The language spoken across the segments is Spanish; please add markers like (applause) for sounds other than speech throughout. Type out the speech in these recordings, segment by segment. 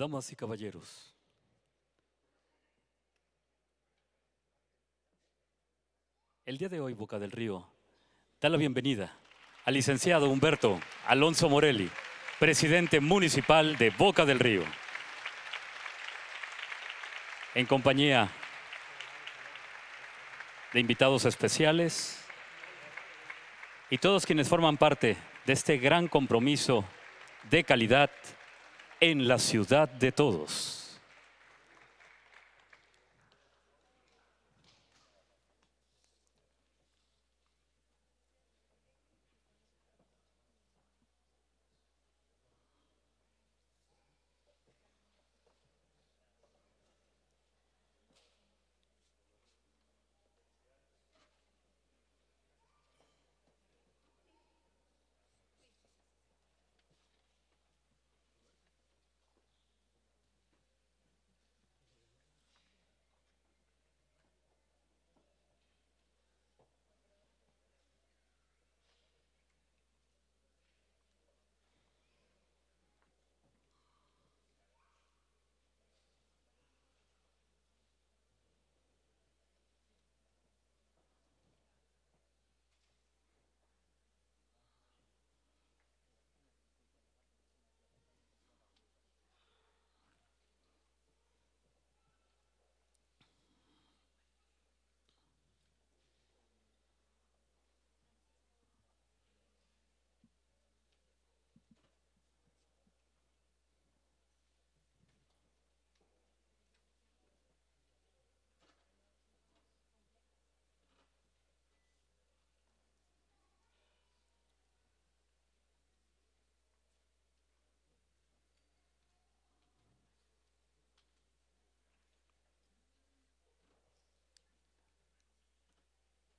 damas y caballeros, el día de hoy Boca del Río da la bienvenida al licenciado Humberto Alonso Morelli, presidente municipal de Boca del Río, en compañía de invitados especiales y todos quienes forman parte de este gran compromiso de calidad en la ciudad de todos.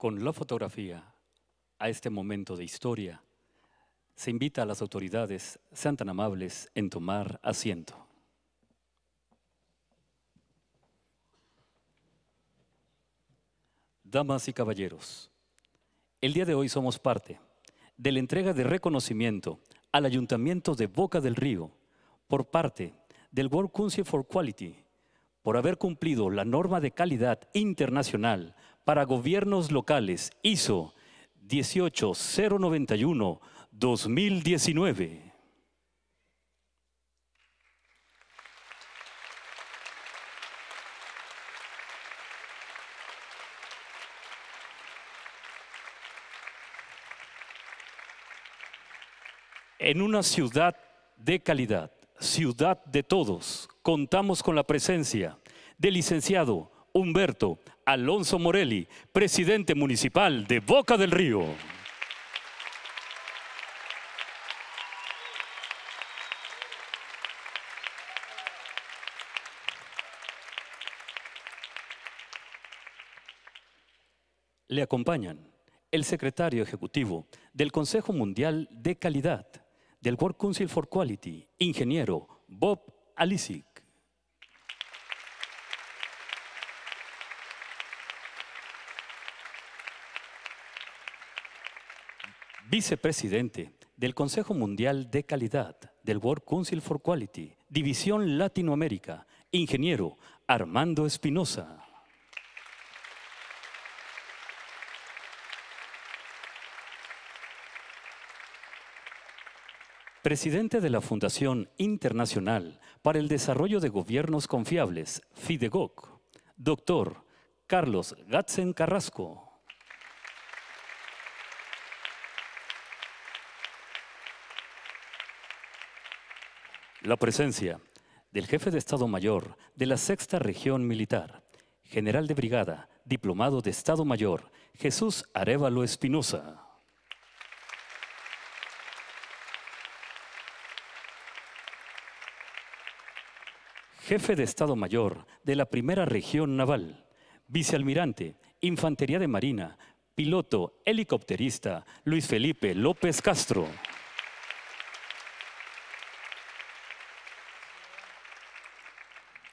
Con la fotografía a este momento de historia, se invita a las autoridades, sean tan amables en tomar asiento. Damas y caballeros, el día de hoy somos parte de la entrega de reconocimiento al Ayuntamiento de Boca del Río por parte del World Council for Quality por haber cumplido la norma de calidad internacional para gobiernos locales ISO 18091-2019. en una ciudad de calidad, ciudad de todos, contamos con la presencia del licenciado Humberto Alonso Morelli, presidente municipal de Boca del Río. Le acompañan el secretario ejecutivo del Consejo Mundial de Calidad, del World Council for Quality, ingeniero Bob Alisic. vicepresidente del Consejo Mundial de Calidad del World Council for Quality, División Latinoamérica, ingeniero Armando Espinosa. Presidente de la Fundación Internacional para el Desarrollo de Gobiernos Confiables, FIDEGOC, doctor Carlos Gatzen Carrasco. La presencia del jefe de Estado Mayor de la Sexta Región Militar, general de brigada, diplomado de Estado Mayor, Jesús Arevalo Espinosa. Jefe de Estado Mayor de la Primera Región Naval, vicealmirante, Infantería de Marina, piloto, helicópterista, Luis Felipe López Castro.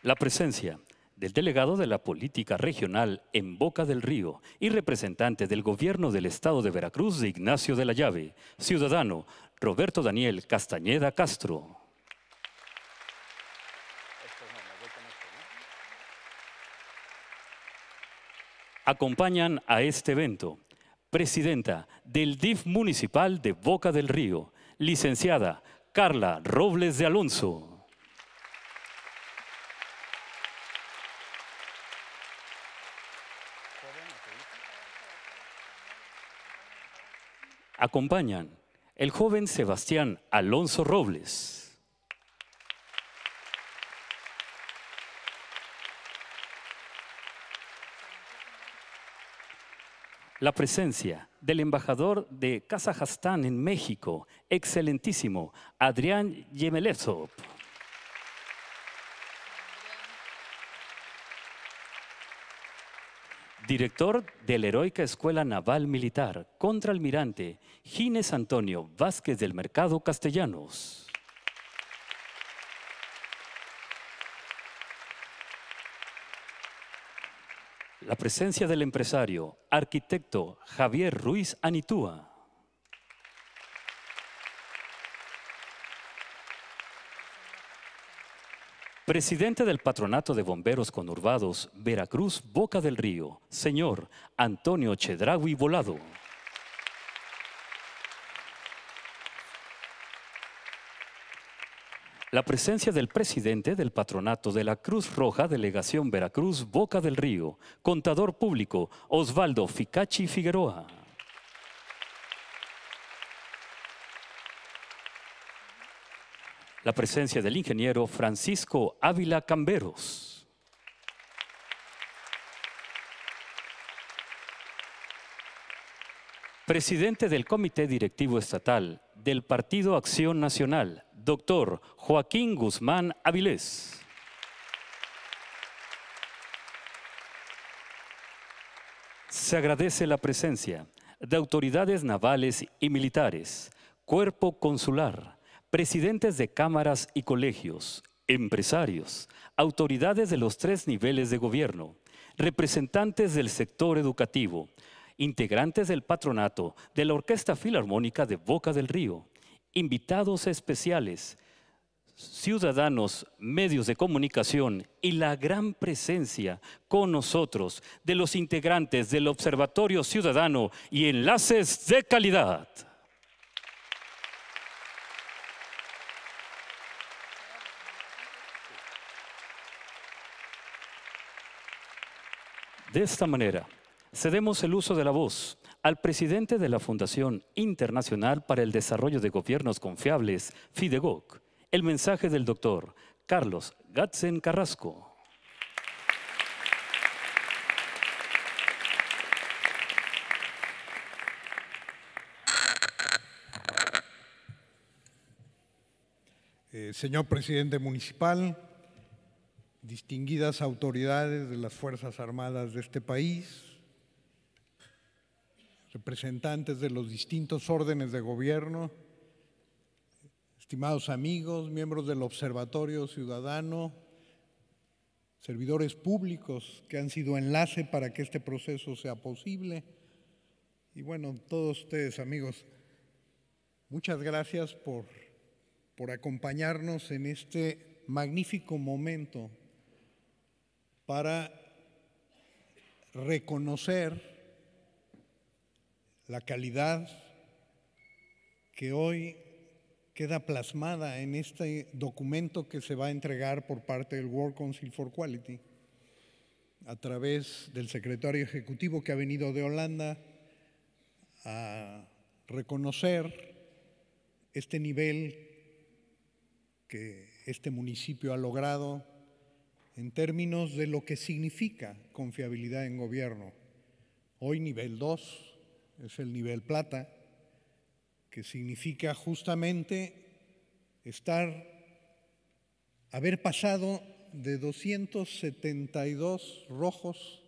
La presencia del delegado de la política regional en Boca del Río y representante del gobierno del estado de Veracruz de Ignacio de la Llave, ciudadano Roberto Daniel Castañeda Castro. Acompañan a este evento presidenta del DIF municipal de Boca del Río, licenciada Carla Robles de Alonso. acompañan el joven Sebastián Alonso Robles. la presencia del embajador de Kazajstán en México, excelentísimo Adrián Yemelezov. Director de la Heroica Escuela Naval Militar, Contralmirante Gines Antonio Vázquez del Mercado Castellanos. La presencia del empresario, arquitecto Javier Ruiz Anitúa. Presidente del Patronato de Bomberos Conurbados, Veracruz, Boca del Río, señor Antonio Chedragui Volado. La presencia del presidente del patronato de la Cruz Roja, Delegación Veracruz, Boca del Río, contador público, Osvaldo Ficachi Figueroa. la presencia del ingeniero Francisco Ávila Camberos. presidente del Comité Directivo Estatal del Partido Acción Nacional, doctor Joaquín Guzmán Avilés. Se agradece la presencia de autoridades navales y militares, cuerpo consular, presidentes de cámaras y colegios, empresarios, autoridades de los tres niveles de gobierno, representantes del sector educativo, integrantes del patronato, de la Orquesta Filarmónica de Boca del Río, invitados especiales, ciudadanos, medios de comunicación y la gran presencia con nosotros de los integrantes del Observatorio Ciudadano y Enlaces de Calidad. De esta manera, cedemos el uso de la voz al presidente de la Fundación Internacional para el Desarrollo de Gobiernos Confiables, FIDEGOC, el mensaje del doctor Carlos Gatzen Carrasco. Eh, señor presidente municipal, distinguidas autoridades de las Fuerzas Armadas de este país, representantes de los distintos órdenes de gobierno, estimados amigos, miembros del Observatorio Ciudadano, servidores públicos que han sido enlace para que este proceso sea posible. Y bueno, todos ustedes amigos, muchas gracias por, por acompañarnos en este magnífico momento para reconocer la calidad que hoy queda plasmada en este documento que se va a entregar por parte del World Council for Quality a través del secretario ejecutivo que ha venido de Holanda a reconocer este nivel que este municipio ha logrado en términos de lo que significa confiabilidad en gobierno. Hoy nivel 2 es el nivel plata, que significa justamente estar, haber pasado de 272 rojos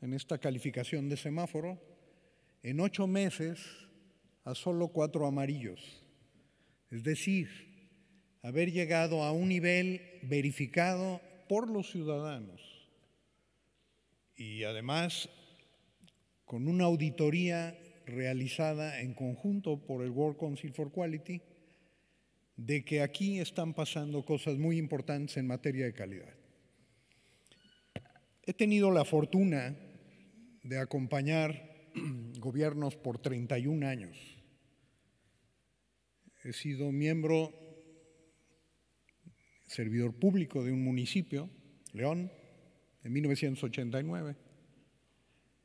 en esta calificación de semáforo, en ocho meses a solo cuatro amarillos. Es decir, haber llegado a un nivel verificado por los ciudadanos y además con una auditoría realizada en conjunto por el World Council for Quality, de que aquí están pasando cosas muy importantes en materia de calidad. He tenido la fortuna de acompañar (clears throat) gobiernos por 31 años. He sido miembro servidor público de un municipio, León, en 1989.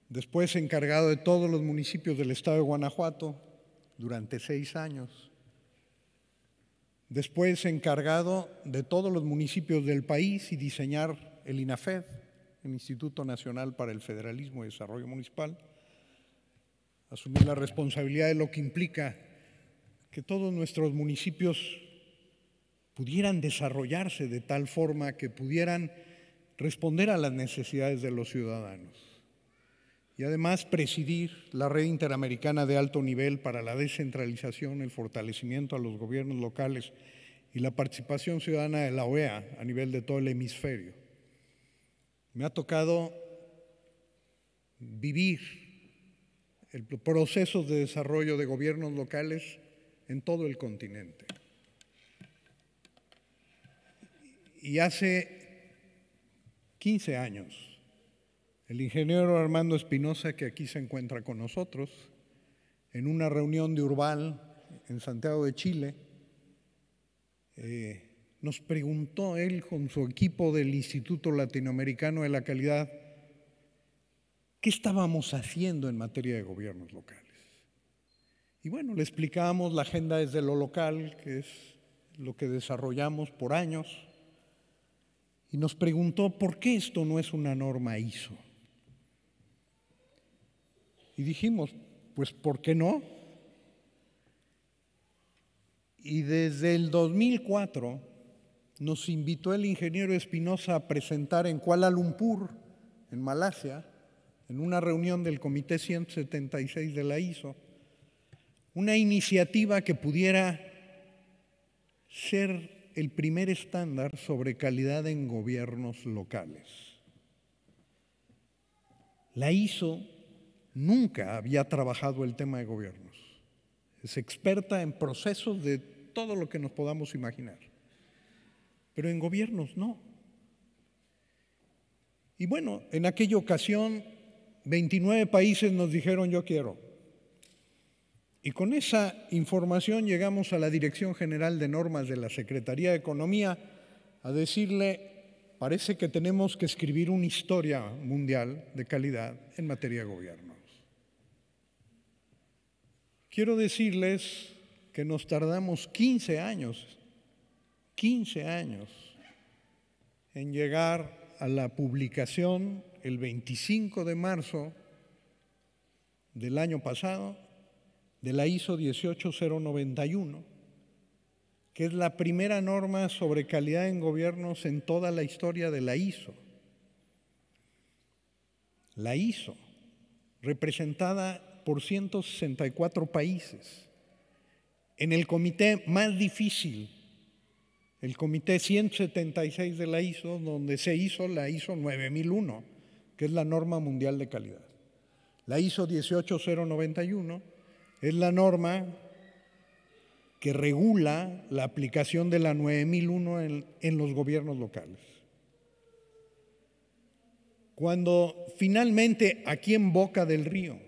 Después encargado de todos los municipios del estado de Guanajuato durante seis años. Después encargado de todos los municipios del país y diseñar el INAFED, el Instituto Nacional para el Federalismo y Desarrollo Municipal. Asumir la responsabilidad de lo que implica que todos nuestros municipios pudieran desarrollarse de tal forma que pudieran responder a las necesidades de los ciudadanos. Y además presidir la red interamericana de alto nivel para la descentralización, el fortalecimiento a los gobiernos locales y la participación ciudadana de la OEA a nivel de todo el hemisferio. Me ha tocado vivir el proceso de desarrollo de gobiernos locales en todo el continente. Y hace 15 años, el ingeniero Armando Espinosa, que aquí se encuentra con nosotros, en una reunión de Urbal en Santiago de Chile, eh, nos preguntó él con su equipo del Instituto Latinoamericano de la Calidad, ¿qué estábamos haciendo en materia de gobiernos locales? Y bueno, le explicábamos la agenda desde lo local, que es lo que desarrollamos por años, y nos preguntó por qué esto no es una norma ISO. Y dijimos, pues ¿por qué no? Y desde el 2004 nos invitó el ingeniero Espinosa a presentar en Kuala Lumpur, en Malasia, en una reunión del Comité 176 de la ISO, una iniciativa que pudiera ser el primer estándar sobre calidad en gobiernos locales. La ISO nunca había trabajado el tema de gobiernos. Es experta en procesos de todo lo que nos podamos imaginar. Pero en gobiernos no. Y bueno, en aquella ocasión 29 países nos dijeron yo quiero. Y con esa información llegamos a la Dirección General de Normas de la Secretaría de Economía a decirle, parece que tenemos que escribir una historia mundial de calidad en materia de gobiernos. Quiero decirles que nos tardamos 15 años, 15 años, en llegar a la publicación el 25 de marzo del año pasado de la ISO 18091, que es la primera norma sobre calidad en gobiernos en toda la historia de la ISO. La ISO, representada por 164 países, en el comité más difícil, el comité 176 de la ISO, donde se hizo la ISO 9001, que es la norma mundial de calidad. La ISO 18091 es la norma que regula la aplicación de la 9001 en, en los gobiernos locales. Cuando finalmente aquí en Boca del Río,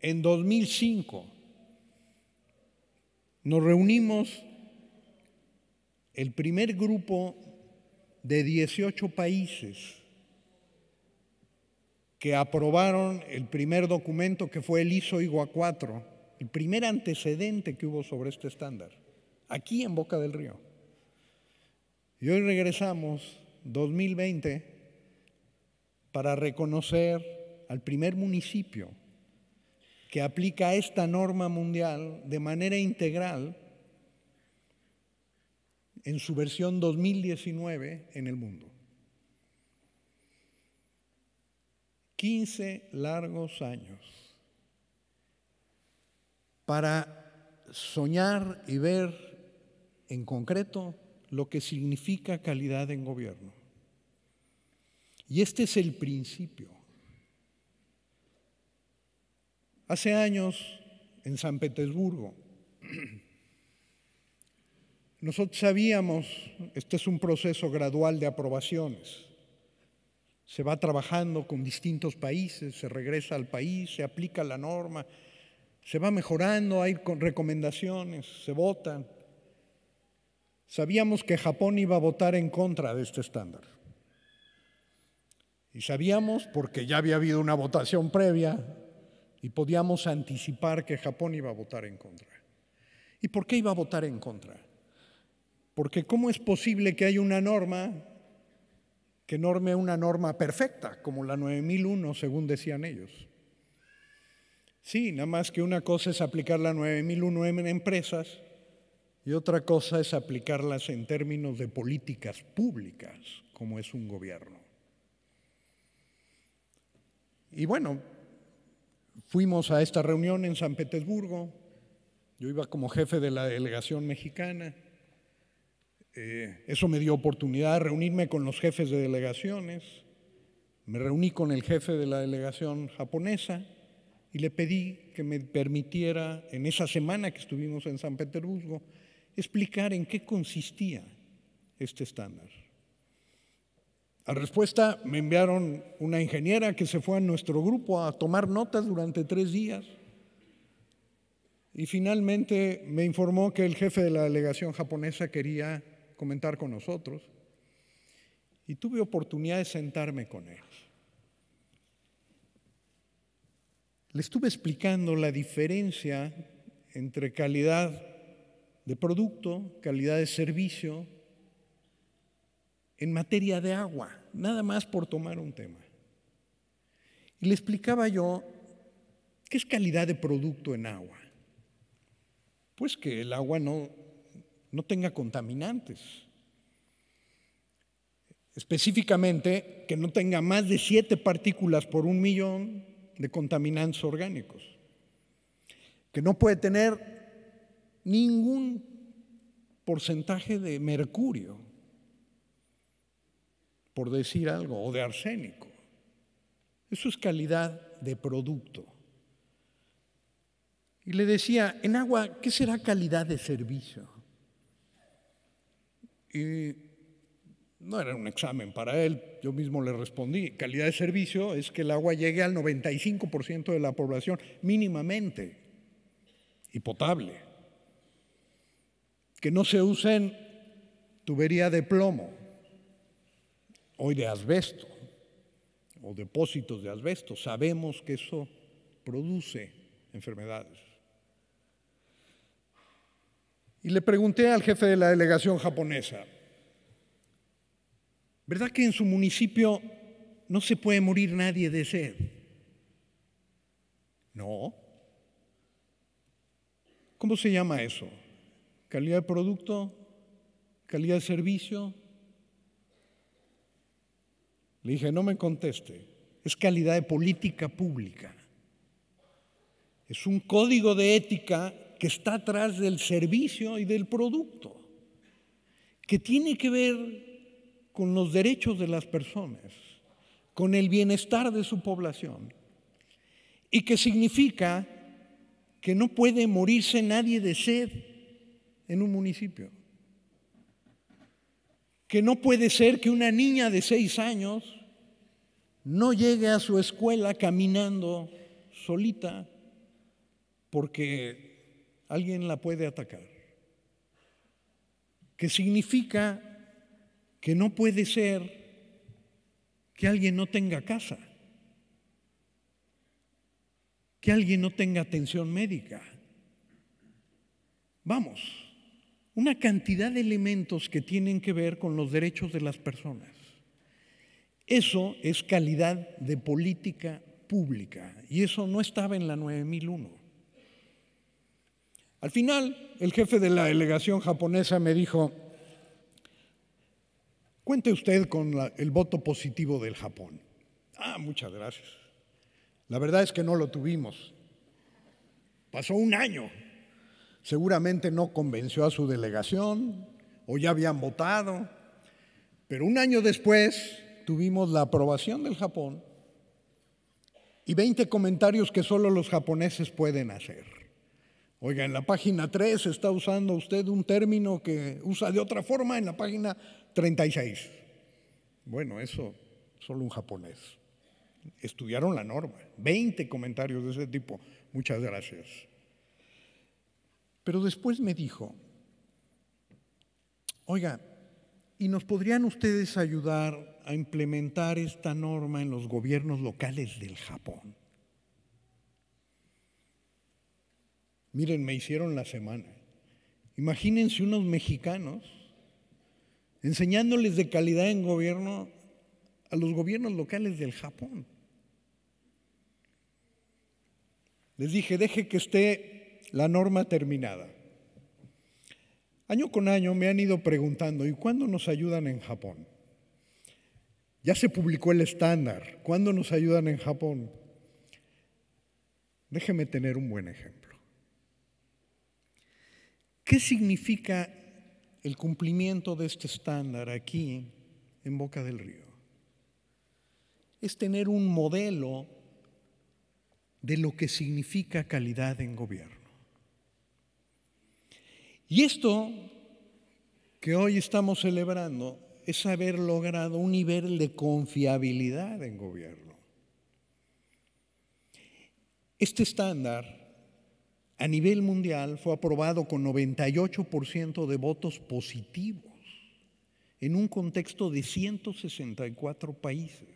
en 2005, nos reunimos el primer grupo de 18 países que aprobaron el primer documento que fue el ISO IGUA 4, el primer antecedente que hubo sobre este estándar, aquí en Boca del Río. Y hoy regresamos, 2020, para reconocer al primer municipio que aplica esta norma mundial de manera integral en su versión 2019 en el mundo. 15 largos años para soñar y ver en concreto lo que significa calidad en gobierno. Y este es el principio. Hace años, en San Petersburgo, (clears throat) nosotros sabíamos, este es un proceso gradual de aprobaciones, se va trabajando con distintos países, se regresa al país, se aplica la norma, se va mejorando, hay recomendaciones, se votan. Sabíamos que Japón iba a votar en contra de este estándar. Y sabíamos, porque ya había habido una votación previa, y podíamos anticipar que Japón iba a votar en contra. ¿Y por qué iba a votar en contra? Porque ¿cómo es posible que haya una norma que norme una norma perfecta, como la 9001, según decían ellos. Sí, nada más que una cosa es aplicar la 9001 en empresas y otra cosa es aplicarlas en términos de políticas públicas, como es un gobierno. Y bueno, fuimos a esta reunión en San Petersburgo, yo iba como jefe de la delegación mexicana. Eh, eso me dio oportunidad de reunirme con los jefes de delegaciones. Me reuní con el jefe de la delegación japonesa y le pedí que me permitiera, en esa semana que estuvimos en San Petersburgo, explicar en qué consistía este estándar. A respuesta me enviaron una ingeniera que se fue a nuestro grupo a tomar notas durante tres días y finalmente me informó que el jefe de la delegación japonesa quería comentar con nosotros. Y tuve oportunidad de sentarme con ellos. Le estuve explicando la diferencia entre calidad de producto, calidad de servicio, en materia de agua, nada más por tomar un tema. Y le explicaba yo, ¿qué es calidad de producto en agua? Pues que el agua no, no tenga contaminantes. Específicamente, que no tenga más de siete partículas por un millón de contaminantes orgánicos. Que no puede tener ningún porcentaje de mercurio, por decir algo, o de arsénico. Eso es calidad de producto. Y le decía, en agua, ¿qué será calidad de servicio? Y no era un examen para él, yo mismo le respondí, calidad de servicio es que el agua llegue al 95% de la población mínimamente y potable. Que no se usen tubería de plomo, hoy de asbesto, o depósitos de asbesto. Sabemos que eso produce enfermedades. Y le pregunté al jefe de la delegación japonesa, ¿verdad que en su municipio no se puede morir nadie de sed? No. ¿Cómo se llama eso? ¿Calidad de producto? ¿Calidad de servicio? Le dije, no me conteste. Es calidad de política pública. Es un código de ética que está atrás del servicio y del producto, que tiene que ver con los derechos de las personas, con el bienestar de su población, y que significa que no puede morirse nadie de sed en un municipio, que no puede ser que una niña de seis años no llegue a su escuela caminando solita porque alguien la puede atacar. Que significa que no puede ser que alguien no tenga casa, que alguien no tenga atención médica. Vamos, una cantidad de elementos que tienen que ver con los derechos de las personas. Eso es calidad de política pública y eso no estaba en la 9001. Al final, el jefe de la delegación japonesa me dijo, cuente usted con el voto positivo del Japón. Ah, muchas gracias. La verdad es que no lo tuvimos. Pasó un año. Seguramente no convenció a su delegación o ya habían votado. Pero un año después tuvimos la aprobación del Japón y 20 comentarios que solo los japoneses pueden hacer. Oiga, en la página 3 está usando usted un término que usa de otra forma en la página 36. Bueno, eso solo un japonés. Estudiaron la norma. 20 comentarios de ese tipo. Muchas gracias. Pero después me dijo, oiga, ¿y nos podrían ustedes ayudar a implementar esta norma en los gobiernos locales del Japón? Miren, me hicieron la semana. Imagínense unos mexicanos enseñándoles de calidad en gobierno a los gobiernos locales del Japón. Les dije, deje que esté la norma terminada. Año con año me han ido preguntando, ¿y cuándo nos ayudan en Japón? Ya se publicó el estándar, ¿cuándo nos ayudan en Japón? Déjeme tener un buen ejemplo. ¿Qué significa el cumplimiento de este estándar aquí en Boca del Río? Es tener un modelo de lo que significa calidad en gobierno. Y esto que hoy estamos celebrando es haber logrado un nivel de confiabilidad en gobierno. Este estándar a nivel mundial fue aprobado con 98% de votos positivos en un contexto de 164 países.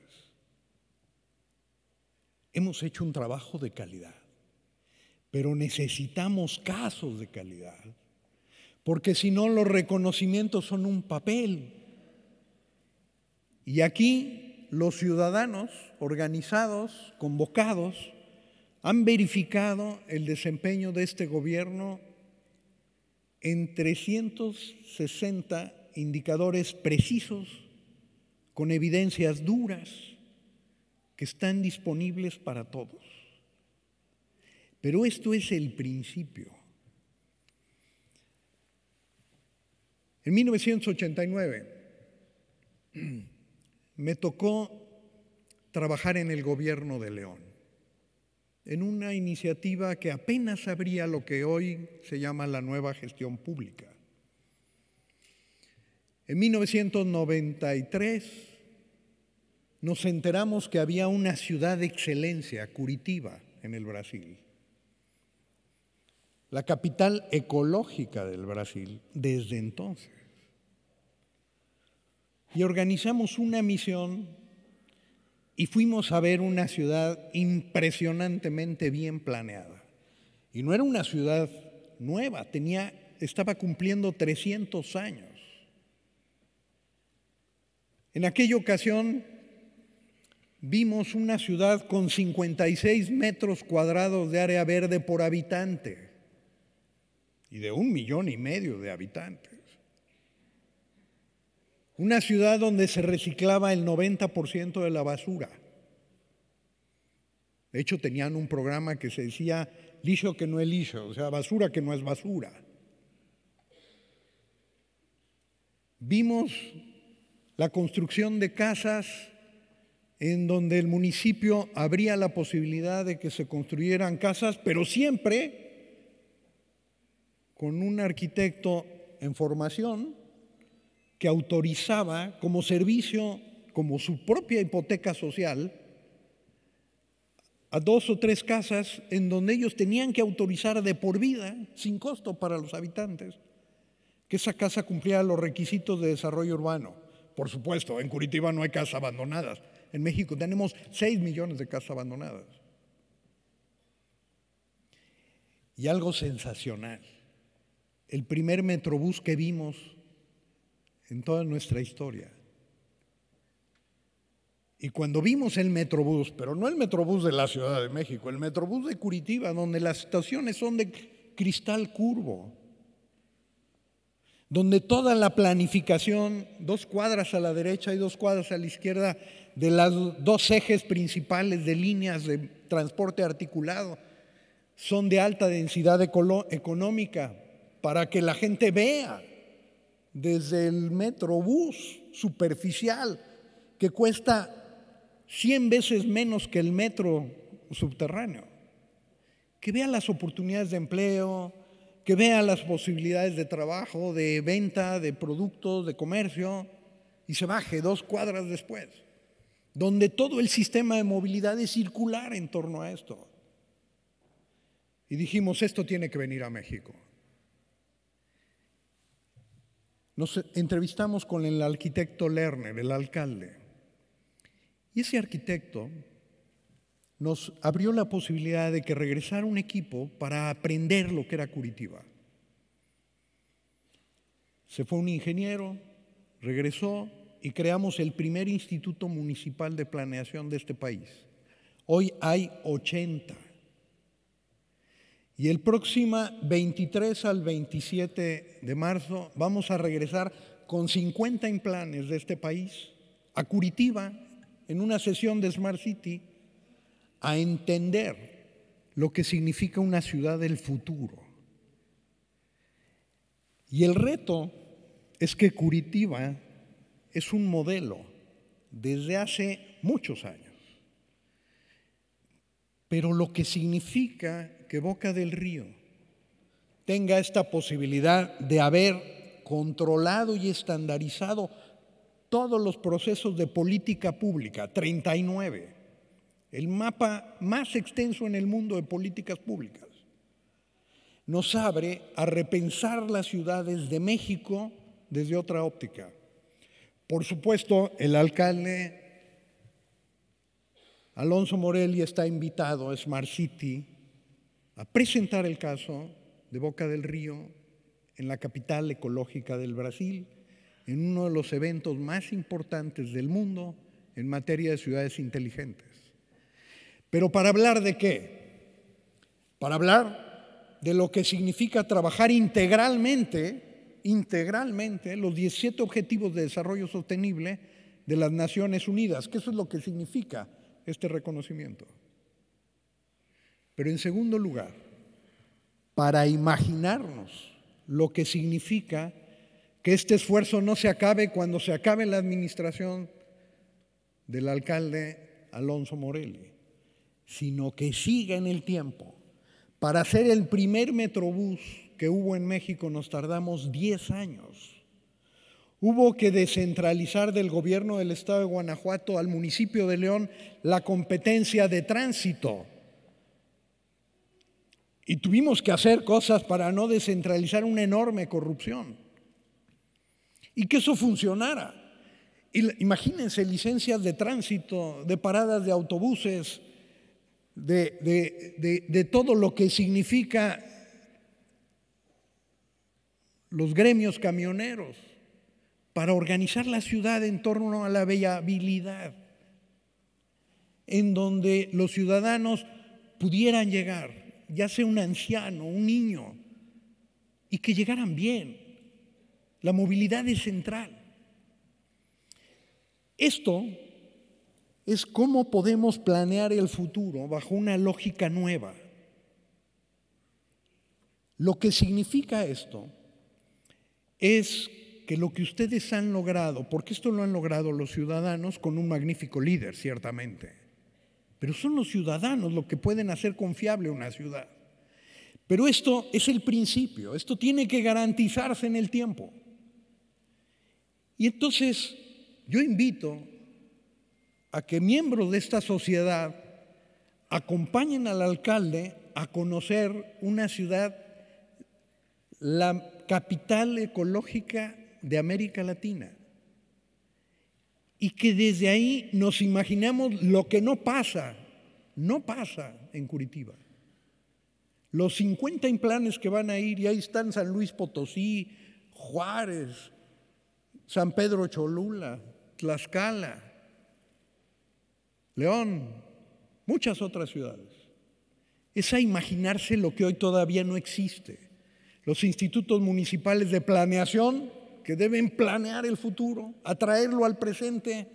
Hemos hecho un trabajo de calidad, pero necesitamos casos de calidad, porque si no los reconocimientos son un papel. Y aquí los ciudadanos organizados, convocados, han verificado el desempeño de este gobierno en 360 indicadores precisos, con evidencias duras, que están disponibles para todos. Pero esto es el principio. En 1989 me tocó trabajar en el gobierno de León en una iniciativa que apenas abría lo que hoy se llama la nueva gestión pública. En 1993 nos enteramos que había una ciudad de excelencia, Curitiba, en el Brasil, la capital ecológica del Brasil desde entonces. Y organizamos una misión y fuimos a ver una ciudad impresionantemente bien planeada. Y no era una ciudad nueva, tenía, estaba cumpliendo 300 años. En aquella ocasión vimos una ciudad con 56 metros cuadrados de área verde por habitante y de un millón y medio de habitantes. Una ciudad donde se reciclaba el 90% de la basura. De hecho, tenían un programa que se decía liso que no es liso, o sea, basura que no es basura. Vimos la construcción de casas en donde el municipio abría la posibilidad de que se construyeran casas, pero siempre con un arquitecto en formación que autorizaba como servicio, como su propia hipoteca social, a dos o tres casas en donde ellos tenían que autorizar de por vida, sin costo para los habitantes, que esa casa cumpliera los requisitos de desarrollo urbano. Por supuesto, en Curitiba no hay casas abandonadas. En México tenemos 6 millones de casas abandonadas. Y algo sensacional. El primer metrobús que vimos en toda nuestra historia. Y cuando vimos el Metrobús, pero no el Metrobús de la Ciudad de México, el Metrobús de Curitiba, donde las estaciones son de cristal curvo, donde toda la planificación, dos cuadras a la derecha y dos cuadras a la izquierda, de los dos ejes principales de líneas de transporte articulado, son de alta densidad económica, para que la gente vea desde el metrobús superficial, que cuesta 100 veces menos que el metro subterráneo. Que vea las oportunidades de empleo, que vea las posibilidades de trabajo, de venta, de productos, de comercio, y se baje dos cuadras después, donde todo el sistema de movilidad es circular en torno a esto. Y dijimos, esto tiene que venir a México. nos entrevistamos con el arquitecto Lerner, el alcalde. Y ese arquitecto nos abrió la posibilidad de que regresara un equipo para aprender lo que era Curitiba. Se fue un ingeniero, regresó y creamos el primer instituto municipal de planeación de este país. Hoy hay 80 y el próximo 23 al 27 de marzo vamos a regresar con 50 implantes de este país a Curitiba, en una sesión de Smart City, a entender lo que significa una ciudad del futuro. Y el reto es que Curitiba es un modelo desde hace muchos años. Pero lo que significa que Boca del Río tenga esta posibilidad de haber controlado y estandarizado todos los procesos de política pública, 39, el mapa más extenso en el mundo de políticas públicas, nos abre a repensar las ciudades de México desde otra óptica. Por supuesto, el alcalde Alonso Morelli está invitado a Smart City a presentar el caso de Boca del Río en la capital ecológica del Brasil, en uno de los eventos más importantes del mundo en materia de ciudades inteligentes. Pero para hablar de qué? Para hablar de lo que significa trabajar integralmente, integralmente los 17 Objetivos de Desarrollo Sostenible de las Naciones Unidas, que eso es lo que significa este reconocimiento. Pero en segundo lugar, para imaginarnos lo que significa que este esfuerzo no se acabe cuando se acabe la administración del alcalde Alonso Morelli, sino que siga en el tiempo. Para hacer el primer metrobús que hubo en México nos tardamos 10 años. Hubo que descentralizar del gobierno del estado de Guanajuato al municipio de León la competencia de tránsito y tuvimos que hacer cosas para no descentralizar una enorme corrupción. Y que eso funcionara. Imagínense licencias de tránsito, de paradas de autobuses, de, todo lo que significa los gremios camioneros para organizar la ciudad en torno a la viabilidad, en donde los ciudadanos pudieran llegar ya sea un anciano, un niño, y que llegaran bien. La movilidad es central. Esto es cómo podemos planear el futuro bajo una lógica nueva. Lo que significa esto es que lo que ustedes han logrado, porque esto lo han logrado los ciudadanos con un magnífico líder, ciertamente, pero son los ciudadanos los que pueden hacer confiable una ciudad. Pero esto es el principio, esto tiene que garantizarse en el tiempo. Y entonces yo invito a que miembros de esta sociedad acompañen al alcalde a conocer una ciudad, la capital ecológica de América Latina y que desde ahí nos imaginamos lo que no pasa, no pasa en Curitiba. Los 50 implantes que van a ir, y ahí están San Luis Potosí, Juárez, San Pedro Cholula, Tlaxcala, León, muchas otras ciudades. Es a imaginarse lo que hoy todavía no existe. Los institutos municipales de planeación que deben planear el futuro, atraerlo al presente.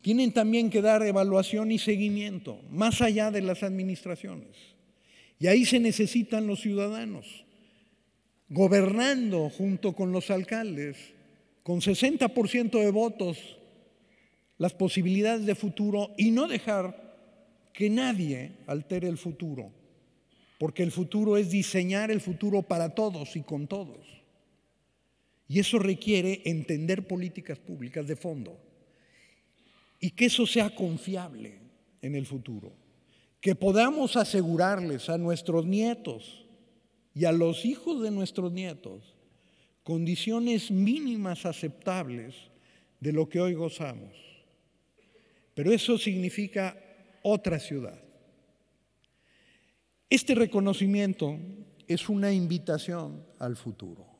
Tienen también que dar evaluación y seguimiento, más allá de las administraciones. Y ahí se necesitan los ciudadanos, gobernando junto con los alcaldes, con 60% de votos, las posibilidades de futuro y no dejar que nadie altere el futuro, porque el futuro es diseñar el futuro para todos y con todos. Y eso requiere entender políticas públicas de fondo y que eso sea confiable en el futuro, que podamos asegurarles a nuestros nietos y a los hijos de nuestros nietos condiciones mínimas aceptables de lo que hoy gozamos. Pero eso significa otra ciudad. Este reconocimiento es una invitación al futuro.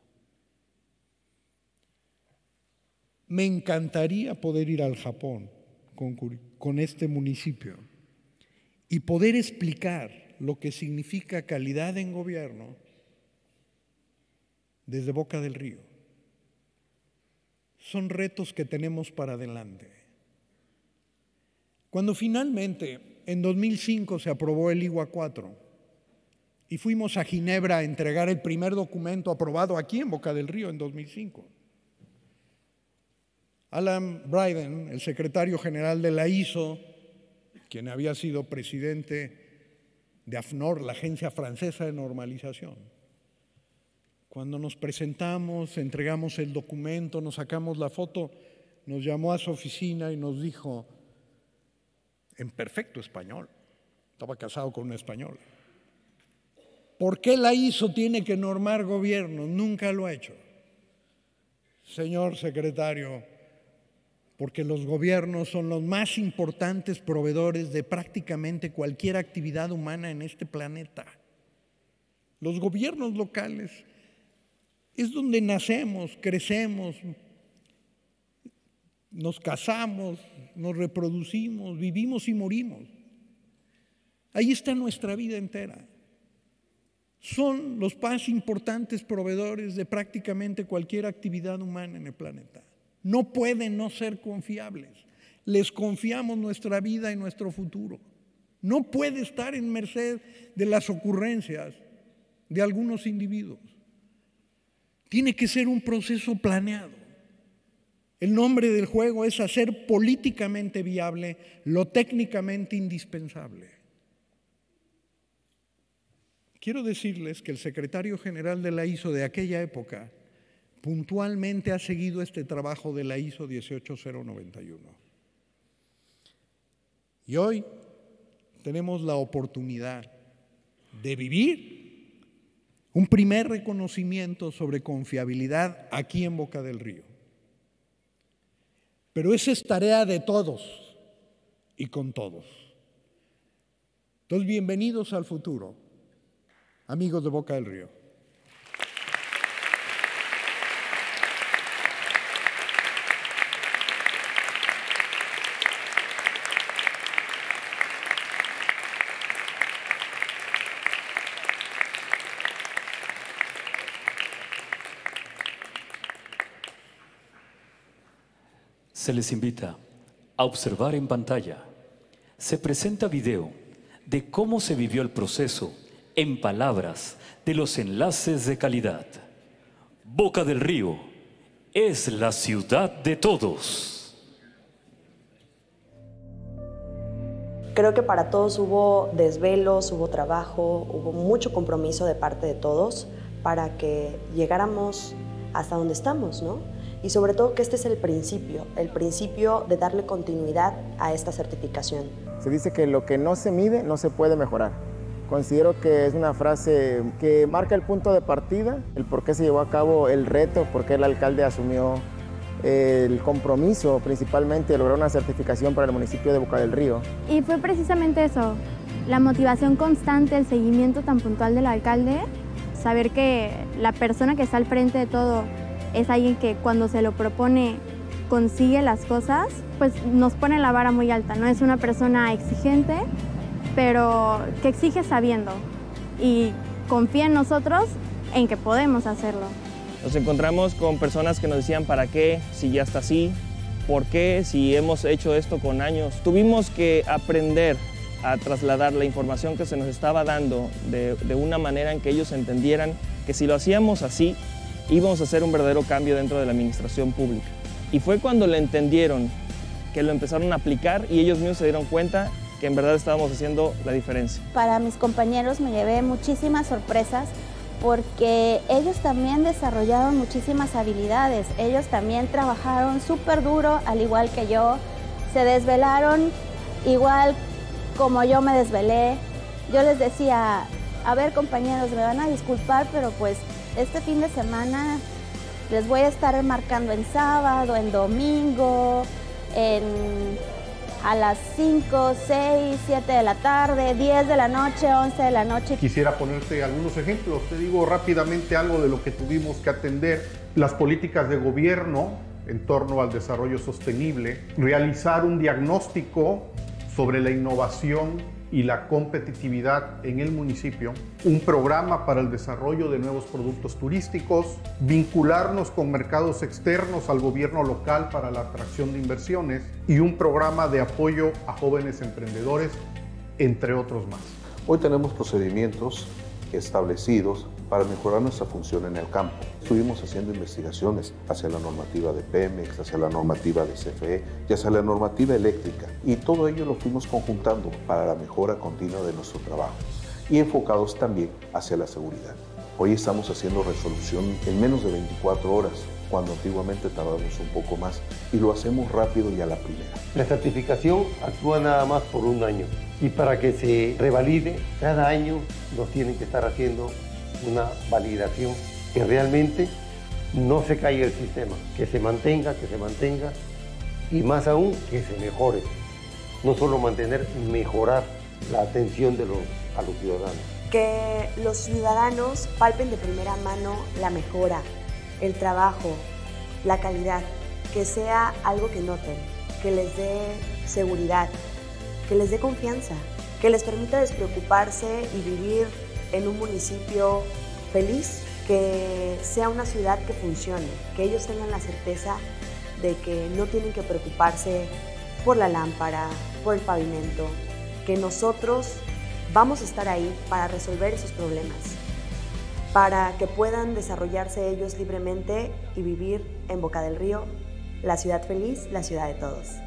Me encantaría poder ir al Japón con, este municipio y poder explicar lo que significa calidad en gobierno desde Boca del Río. Son retos que tenemos para adelante. Cuando finalmente en 2005 se aprobó el IWA 4 y fuimos a Ginebra a entregar el primer documento aprobado aquí en Boca del Río en 2005, Alan Bryden, el secretario general de la ISO, quien había sido presidente de AFNOR, la agencia francesa de normalización. Cuando nos presentamos, entregamos el documento, nos sacamos la foto, nos llamó a su oficina y nos dijo, en perfecto español, estaba casado con un español, ¿por qué la ISO tiene que normar gobierno? Nunca lo ha hecho. Señor secretario, porque los gobiernos son los más importantes proveedores de prácticamente cualquier actividad humana en este planeta. Los gobiernos locales es donde nacemos, crecemos, nos casamos, nos reproducimos, vivimos y morimos. Ahí está nuestra vida entera. Son los más importantes proveedores de prácticamente cualquier actividad humana en el planeta no pueden no ser confiables. Les confiamos nuestra vida y nuestro futuro. No puede estar en merced de las ocurrencias de algunos individuos. Tiene que ser un proceso planeado. El nombre del juego es hacer políticamente viable lo técnicamente indispensable. Quiero decirles que el secretario general de la ISO de aquella época puntualmente ha seguido este trabajo de la ISO 18091. Y hoy tenemos la oportunidad de vivir un primer reconocimiento sobre confiabilidad aquí en Boca del Río. Pero esa es tarea de todos y con todos. Entonces, bienvenidos al futuro, amigos de Boca del Río. Se les invita a observar en pantalla. Se presenta video de cómo se vivió el proceso en palabras de los enlaces de calidad. Boca del Río es la ciudad de todos. Creo que para todos hubo desvelos, hubo trabajo, hubo mucho compromiso de parte de todos para que llegáramos hasta donde estamos, ¿no? y sobre todo que este es el principio, el principio de darle continuidad a esta certificación. Se dice que lo que no se mide no se puede mejorar. Considero que es una frase que marca el punto de partida, el por qué se llevó a cabo el reto, por qué el alcalde asumió el compromiso principalmente de lograr una certificación para el municipio de Boca del Río. Y fue precisamente eso, la motivación constante, el seguimiento tan puntual del alcalde, saber que la persona que está al frente de todo es alguien que cuando se lo propone consigue las cosas, pues nos pone la vara muy alta, ¿no? Es una persona exigente, pero que exige sabiendo y confía en nosotros en que podemos hacerlo. Nos encontramos con personas que nos decían, ¿para qué? Si ya está así, ¿por qué? Si hemos hecho esto con años. Tuvimos que aprender a trasladar la información que se nos estaba dando de, de una manera en que ellos entendieran que si lo hacíamos así, íbamos a hacer un verdadero cambio dentro de la administración pública. Y fue cuando lo entendieron, que lo empezaron a aplicar y ellos mismos se dieron cuenta que en verdad estábamos haciendo la diferencia. Para mis compañeros me llevé muchísimas sorpresas porque ellos también desarrollaron muchísimas habilidades, ellos también trabajaron súper duro, al igual que yo, se desvelaron igual como yo me desvelé. Yo les decía, a ver compañeros, me van a disculpar, pero pues este fin de semana les voy a estar marcando en sábado, en domingo, en, a las 5, 6, 7 de la tarde, 10 de la noche, 11 de la noche. Quisiera ponerte algunos ejemplos. Te digo rápidamente algo de lo que tuvimos que atender. Las políticas de gobierno en torno al desarrollo sostenible, realizar un diagnóstico sobre la innovación y la competitividad en el municipio, un programa para el desarrollo de nuevos productos turísticos, vincularnos con mercados externos al gobierno local para la atracción de inversiones y un programa de apoyo a jóvenes emprendedores, entre otros más. Hoy tenemos procedimientos establecidos para mejorar nuestra función en el campo. Estuvimos haciendo investigaciones hacia la normativa de Pemex, hacia la normativa de CFE y hacia la normativa eléctrica. Y todo ello lo fuimos conjuntando para la mejora continua de nuestro trabajo y enfocados también hacia la seguridad. Hoy estamos haciendo resolución en menos de 24 horas, cuando antiguamente tardábamos un poco más, y lo hacemos rápido y a la primera. La certificación actúa nada más por un año, y para que se revalide, cada año nos tienen que estar haciendo una validación que realmente no se caiga el sistema, que se mantenga, que se mantenga y más aún que se mejore. No solo mantener, mejorar la atención de los, a los ciudadanos. Que los ciudadanos palpen de primera mano la mejora, el trabajo, la calidad, que sea algo que noten, que les dé seguridad, que les dé confianza, que les permita despreocuparse y vivir en un municipio feliz, que sea una ciudad que funcione, que ellos tengan la certeza de que no tienen que preocuparse por la lámpara, por el pavimento, que nosotros vamos a estar ahí para resolver esos problemas, para que puedan desarrollarse ellos libremente y vivir en Boca del Río, la ciudad feliz, la ciudad de todos.